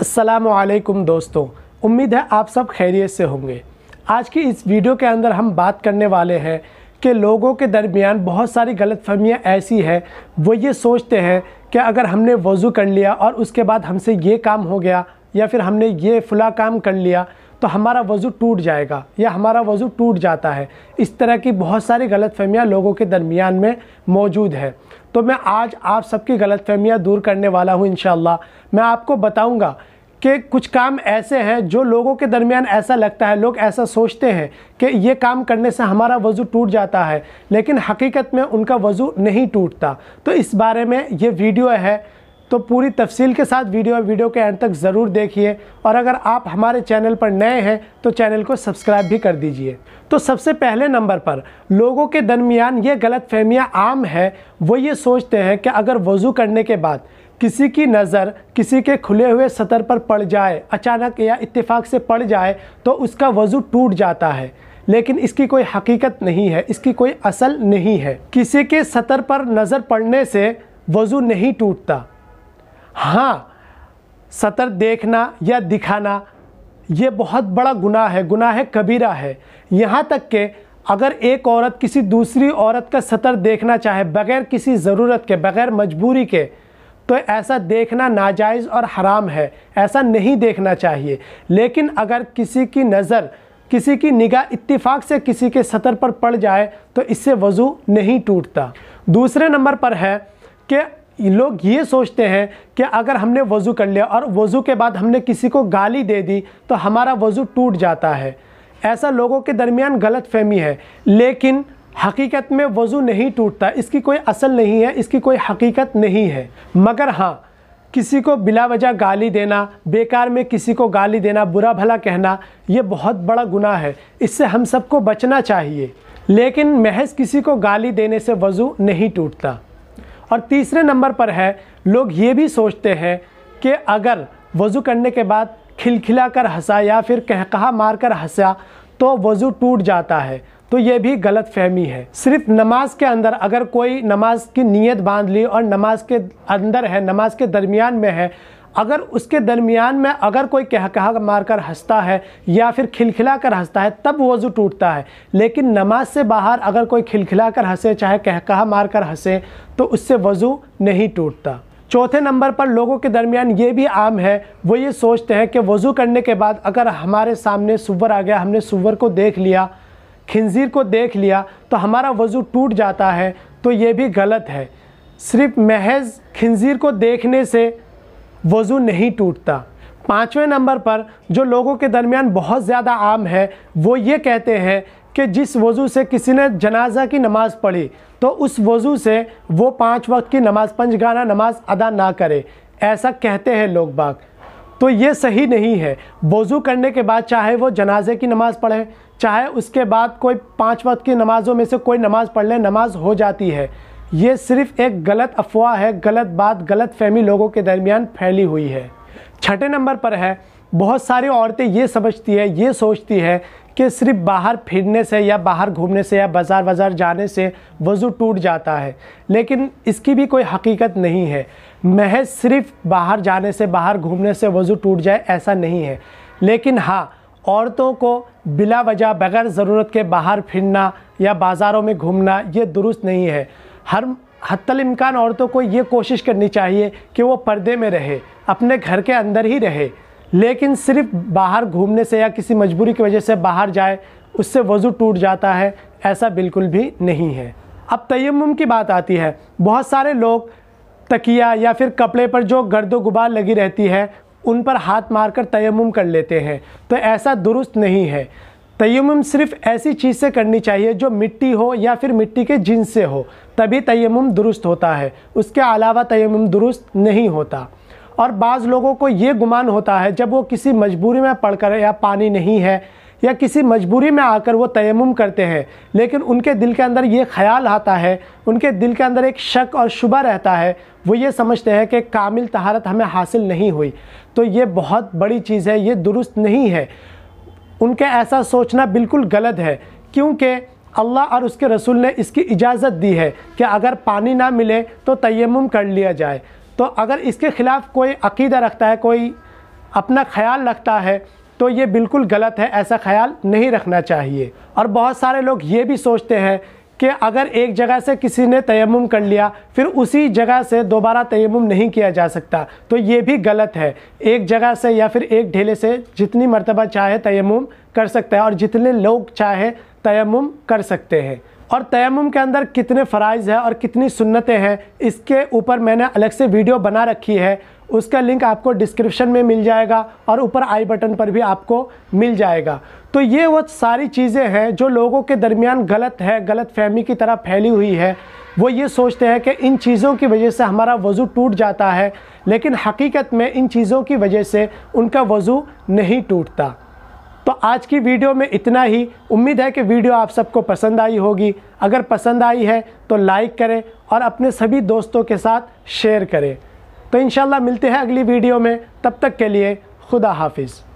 असलकुम दोस्तों उम्मीद है आप सब खैरियत से होंगे आज की इस वीडियो के अंदर हम बात करने वाले हैं कि लोगों के दरमियान बहुत सारी गलतफहमियां ऐसी हैं वो ये सोचते हैं कि अगर हमने वज़ू कर लिया और उसके बाद हमसे ये काम हो गया या फिर हमने ये फुला काम कर लिया तो हमारा वज़ू टूट जाएगा या हमारा वज़ू टूट जाता है इस तरह की बहुत सारी गलत फहमियाँ लोगों के दरमियान में मौजूद है तो मैं आज आप सबकी गलत फहमियाँ दूर करने वाला हूँ इन मैं आपको बताऊँगा कि कुछ काम ऐसे हैं जो लोगों के दरमियान ऐसा लगता है लोग ऐसा सोचते हैं कि ये काम करने से हमारा वज़ू टूट जाता है लेकिन हकीकत में उनका वज़ू नहीं टूटता तो इस बारे में ये वीडियो है तो पूरी तफसील के साथ वीडियो वीडियो के एंड तक ज़रूर देखिए और अगर आप हमारे चैनल पर नए हैं तो चैनल को सब्सक्राइब भी कर दीजिए तो सबसे पहले नंबर पर लोगों के दरमियान ये गलत फहमियाँ आम है वो ये सोचते हैं कि अगर वज़ू करने के बाद किसी की नज़र किसी के खुले हुए सतर पर पड़ जाए अचानक या इत्तेफाक से पड़ जाए तो उसका वज़ू टूट जाता है लेकिन इसकी कोई हकीकत नहीं है इसकी कोई असल नहीं है किसी के सतर पर नज़र पड़ने से वज़ू नहीं टूटता हाँ सतर देखना या दिखाना ये बहुत बड़ा गुनाह है गुनाह है कबीरा है यहाँ तक के अगर एक औरत किसी दूसरी औरत का सतर देखना चाहे बगैर किसी ज़रूरत के बगैर मजबूरी के तो ऐसा देखना नाजायज़ और हराम है ऐसा नहीं देखना चाहिए लेकिन अगर किसी की नज़र किसी की निगाह इत्तिफाक से किसी के सतर पर पड़ जाए तो इससे वज़ू नहीं टूटता दूसरे नंबर पर है कि लोग ये सोचते हैं कि अगर हमने वज़ू कर लिया और वज़ू के बाद हमने किसी को गाली दे दी तो हमारा वज़ू टूट जाता है ऐसा लोगों के दरमियान गलत फहमी है लेकिन हकीकत में वज़ू नहीं टूटता इसकी कोई असल नहीं है इसकी कोई हकीकत नहीं है मगर हाँ किसी को बिला वजह गाली देना बेकार में किसी को गाली देना बुरा भला कहना ये बहुत बड़ा गुनाह है इससे हम सबको बचना चाहिए लेकिन महज किसी को गाली देने से वज़ू नहीं टूटता और तीसरे नंबर पर है लोग ये भी सोचते हैं कि अगर वज़ू करने के बाद खिलखिला कर हंसा या फिर कहकहा मार कर हंसा तो वज़ू टूट जाता है तो ये भी गलत फहमी है सिर्फ नमाज के अंदर अगर कोई नमाज की नीयत बांध ली और नमाज के अंदर है नमाज के दरमियान में है अगर उसके दरमियान में अगर कोई कह कहा मारकर हंसता है या फिर खिलखिला कर हंसता है तब वज़ू टूटता है लेकिन नमाज से बाहर अगर कोई खिलखिला कर हंसे चाहे कह कहा मार कर हंसे तो उससे वज़ू नहीं टूटता चौथे नंबर पर लोगों के दरमियान ये भी आम है वो ये सोचते हैं कि वज़ू करने के बाद अगर हमारे सामने सुवर आ गया हमने सुवर को देख लिया खिंजीर को देख लिया तो हमारा वज़ू टूट जाता है तो ये भी गलत है सिर्फ महज खिंजीर को देखने से वज़ू नहीं टूटता पाँचवें नंबर पर जो लोगों के दरमियान बहुत ज़्यादा आम है वो ये कहते हैं कि जिस वज़ू से किसी ने जनाजा की नमाज़ पढ़ी तो उस वज़ू से वो पाँच वक्त की नमाज़ पंचगाना नमाज़ अदा ना करे ऐसा कहते हैं लोग बाग तो ये सही नहीं है वज़ू करने के बाद चाहे वो जनाजे की नमाज़ पढ़े चाहे उसके बाद कोई पाँच वक्त की नमाज़ों में से कोई नमाज़ पढ़ ले नमाज़ हो जाती है ये सिर्फ एक गलत अफवाह है गलत बात गलत फहमी लोगों के दरमियान फैली हुई है छठे नंबर पर है बहुत सारी औरतें ये समझती है ये सोचती है कि सिर्फ बाहर फिरने से या बाहर घूमने से या बाज़ार बाज़ार जाने से वज़ू टूट जाता है लेकिन इसकी भी कोई हकीकत नहीं है महज सिर्फ बाहर जाने से बाहर घूमने से वज़ू टूट जाए ऐसा नहीं है लेकिन हाँ औरतों को बिला वजह बगैर ज़रूरत के बाहर फिरना या बाज़ारों में घूमना ये दुरुस्त नहीं है हर हत्तल इम्कान औरतों को ये कोशिश करनी चाहिए कि वो पर्दे में रहे अपने घर के अंदर ही रहे लेकिन सिर्फ बाहर घूमने से या किसी मजबूरी की वजह से बाहर जाए उससे वज़ू टूट जाता है ऐसा बिल्कुल भी नहीं है अब तयम की बात आती है बहुत सारे लोग तकिया या फिर कपड़े पर जो गर्द गुबार लगी रहती है उन पर हाथ मारकर तयम कर लेते हैं तो ऐसा दुरुस्त नहीं है तयम सिर्फ ऐसी चीज़ से करनी चाहिए जो मिट्टी हो या फिर मिट्टी के जिन से हो तभी तयम दुरुस्त होता है उसके अलावा तयम दुरुस्त नहीं होता और बाज़ लोगों को ये गुमान होता है जब वो किसी मजबूरी में पड़कर या पानी नहीं है या किसी मजबूरी में आकर वो तयम करते हैं लेकिन उनके दिल के अंदर ये ख्याल आता है उनके दिल के अंदर एक शक और शुबा रहता है वो ये समझते हैं कि कामिल तहारत हमें हासिल नहीं हुई तो ये बहुत बड़ी चीज़ है ये दुरुस्त नहीं है उनके ऐसा सोचना बिल्कुल गलत है क्योंकि अल्लाह और उसके रसूल ने इसकी इजाज़त दी है कि अगर पानी ना मिले तो तयम कर लिया जाए तो अगर इसके ख़िलाफ़ कोई अकीदा रखता है कोई अपना ख्याल रखता है तो ये बिल्कुल गलत है ऐसा ख्याल नहीं रखना चाहिए और बहुत सारे लोग ये भी सोचते हैं कि अगर एक जगह से किसी ने तयम कर लिया फिर उसी जगह से दोबारा तयम नहीं किया जा सकता तो ये भी गलत है एक जगह से या फिर एक ढेले से जितनी मरतबा चाहे तयम कर सकता है और जितने लोग चाहे तयम कर सकते हैं और तयम के अंदर कितने फ़राइज़ हैं और कितनी सुन्नतें हैं इसके ऊपर मैंने अलग से वीडियो बना रखी है उसका लिंक आपको डिस्क्रिप्शन में मिल जाएगा और ऊपर आई बटन पर भी आपको मिल जाएगा तो ये वो सारी चीज़ें हैं जो लोगों के दरमियान गलत है गलत फहमी की तरह फैली हुई है वो ये सोचते हैं कि इन चीज़ों की वजह से हमारा वज़ू टूट जाता है लेकिन हकीकत में इन चीज़ों की वजह से उनका वज़ू नहीं टूटता तो आज की वीडियो में इतना ही उम्मीद है कि वीडियो आप सबको पसंद आई होगी अगर पसंद आई है तो लाइक करें और अपने सभी दोस्तों के साथ शेयर करें तो इन मिलते हैं अगली वीडियो में तब तक के लिए खुदा हाफिज़